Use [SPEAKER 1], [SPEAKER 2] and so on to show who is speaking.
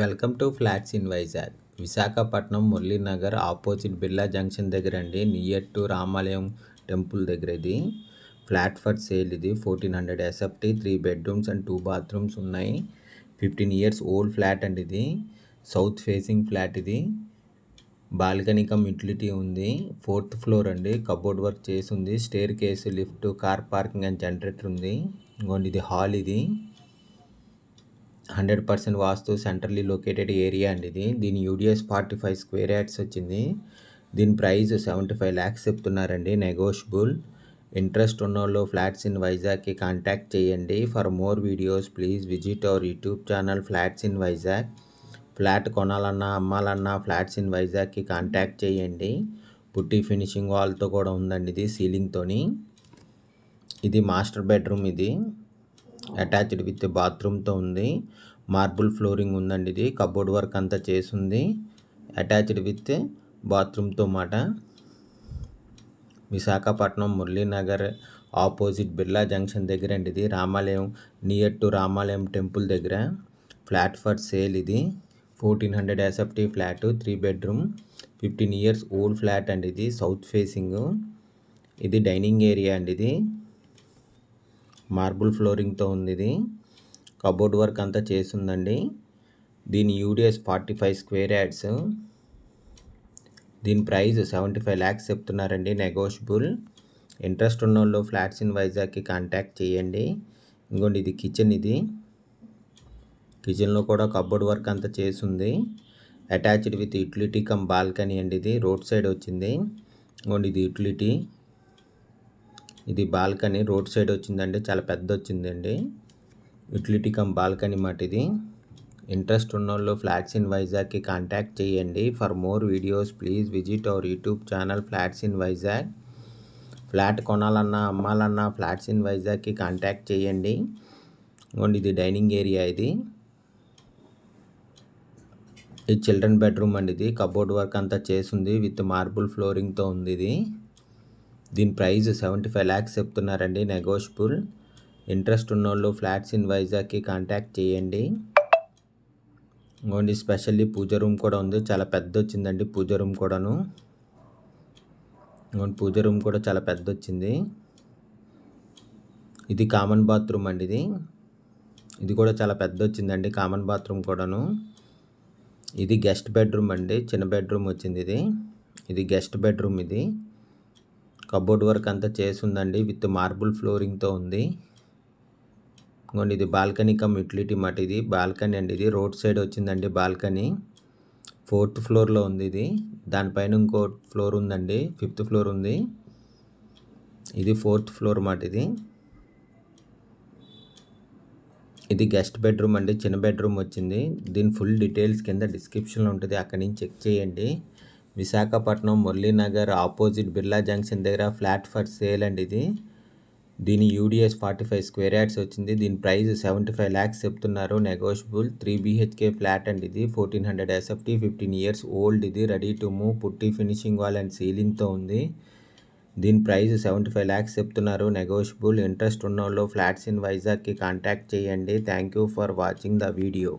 [SPEAKER 1] welcome to flats in Vizag Visakhapatnam Muralinagar opposite Birla junction దగ్గర అండి near to Ramalayam temple దగ్గర ఇది ఫ్లాట్ ఫర్ సేల్ ఇది fourteen hundred SFT three bedrooms and two bathrooms ఉన్నాయి fifteen years old flat అండి ఇది సౌత్ ఫేసింగ్ ఫ్లాట్ ఇది బాల్కనీ కమ్ యూటిలిటీ ఉంది ఫోర్త్ ఫ్లోర్ అండి కబోర్డ్ వర్క్ చేసి ఉంది staircase lift car parking and generator ఉంది ఇంకోండి ఇది హాల్ ఇది hundred percent vastu centrally located area అండి ఇది దీని UDS forty five square yards వచ్చింది దీని ప్రైస్ సెవెంటీ ఫైవ్ ల్యాక్స్ చెప్తున్నారండి నెగోషియబుల్ ఇంట్రెస్ట్ ఉన్న వాళ్ళు ఫ్లాట్స్ ఇన్ వైజాగ్కి కాంటాక్ట్ చేయండి for more videos please visit our YouTube channel flats in Vizag flat కొనాలన్నా అమ్మాలన్నా ఫ్లాట్స్ ఇన్ వైజాగ్కి కాంటాక్ట్ చేయండి పుట్టి ఫినిషింగ్ వాల్తో కూడా ఉందండి ఇది సీలింగ్తోని ఇది మాస్టర్ బెడ్రూమ్ ఇది అటాచ్డ్ విత్ బాత్రూమ్తో ఉంది మార్బుల్ ఫ్లోరింగ్ ఉందండి ఇది కబోర్డ్ వర్క్ అంతా చేసింది అటాచ్డ్ విత్ బాత్రూమ్తో మాట విశాఖపట్నం మురళీనగర్ ఆపోజిట్ బిర్లా జంక్షన్ దగ్గర అండి ఇది Ramalayam near to Ramalayam temple దగ్గర ఫ్లాట్ ఫర్ సేల్ ఇది fourteen hundred SFT flat three bedroom fifteen years old flat అండి ఇది సౌత్ ఫేసింగ్ ఇది డైనింగ్ ఏరియా అండి ఇది మార్బుల్ ఫ్లోరింగ్తో ఉంది ఇది కబోర్డ్ వర్క్ అంతా చేసిందండి దీని UDS forty five square yards దీని ప్రైస్ సెవెంటీ ఫైవ్ ల్యాక్స్ చెప్తున్నారండి నెగోషియబుల్ ఇంట్రెస్ట్ ఉన్న వాళ్ళు ఫ్లాట్స్ ఇన్ వైజాగ్కి కాంటాక్ట్ చేయండి ఇంకోండి ఇది కిచెన్ ఇది కిచెన్లో కూడా కబోర్డ్ వర్క్ అంతా చేసింది attached with utility cum balcony అండి ఇది రోడ్ సైడ్ వచ్చింది ఇంకోండి ఇది యుటిలిటీ ఇది బాల్కనీ రోడ్ సైడ్ వచ్చిందండి చాలా పెద్ద వచ్చిందండి యుటిలిటీ కమ్ బాల్కనీ మాట ఇది ఇంట్రెస్ట్ ఉన్నోళ్ళు ఫ్లాట్స్ ఇన్ వైజాగ్కి కాంటాక్ట్ చేయండి for more videos please visit our YouTube channel flats in Vizag flat కొనాలన్నా అమ్మాలన్నా ఫ్లాట్స్ ఇన్ వైజాగ్కి కాంటాక్ట్ చేయండి ఇదిగోండి ఇది డైనింగ్ ఏరియా ఇది ఇది చిల్డ్రన్ బెడ్రూమ్ అండి ఇది కబోర్డ్ వర్క్ అంతా చేసింది విత్ మార్బుల్ ఫ్లోరింగ్తో ఉంది ఇది దీని ప్రైస్ సెవెంటీ ఫైవ్ ల్యాక్స్ చెప్తున్నారండి నెగోషియబుల్ ఇంట్రెస్ట్ ఉన్నోళ్ళు ఫ్లాట్స్ ఇన్ వైజాగ్కి కాంటాక్ట్ చేయండి ఇంకోండి స్పెషల్లీ పూజ రూమ్ కూడా ఉంది చాలా పెద్ద వచ్చిందండి పూజ రూమ్ కూడాను ఇంకోండి పూజ రూమ్ కూడా చాలా పెద్ద వచ్చింది ఇది కామన్ బాత్రూమ్ అండి ఇది ఇది కూడా చాలా పెద్ద వచ్చిందండి కామన్ బాత్రూమ్ కూడాను ఇది గెస్ట్ బెడ్రూమ్ అండి చిన్న బెడ్రూమ్ వచ్చింది ఇది ఇది గెస్ట్ బెడ్రూమ్ ఇది కబోర్డ్ వర్క్ అంతా చేసి ఉందండి విత్ మార్బుల్ ఫ్లోరింగ్తో ఉంది ఇంకోండి ఇది బాల్కనీ కమ్ యూటిలిటీ మాట ఇది బాల్కనీ అండి ఇది రోడ్ సైడ్ వచ్చిందండి బాల్కనీ ఫోర్త్ ఫ్లోర్లో ఉంది ఇది దానిపైన ఇంకో ఫ్లోర్ ఉందండి ఫిఫ్త్ ఫ్లోర్ ఉంది ఇది ఫోర్త్ ఫ్లోర్ మాట ఇది ఇది గెస్ట్ బెడ్రూమ్ అండి చిన్న బెడ్రూమ్ వచ్చింది దీని ఫుల్ డీటెయిల్స్ కింద డిస్క్రిప్షన్లో ఉంటుంది అక్కడి నుంచి చెక్ చేయండి విశాఖపట్నం మురళీనగర్ ఆపోజిట్ బిర్లా జంక్షన్ దగ్గర ఫ్లాట్ ఫర్ సేల్ అండి ఇది దీని UDS forty five square yards వచ్చింది దీని ప్రైస్ సెవెంటీ ఫైవ్ ల్యాక్స్ చెప్తున్నారు నెగోషియబుల్ త్రీ బీహెచ్కే ఫ్లాట్ అండి ఇది fourteen hundred SFT fifteen years old ఇది ready to move putty finishing wall and సీలింగ్తో ఉంది దీని ప్రైస్ సెవెంటీ ఫైవ్ ల్యాక్స్ చెప్తున్నారు నెగోషియబుల్ ఇంట్రెస్ట్ ఉన్న వాళ్ళు ఫ్లాట్స్ ఇన్ వైజాగ్కి కాంటాక్ట్ చేయండి thank you for watching the video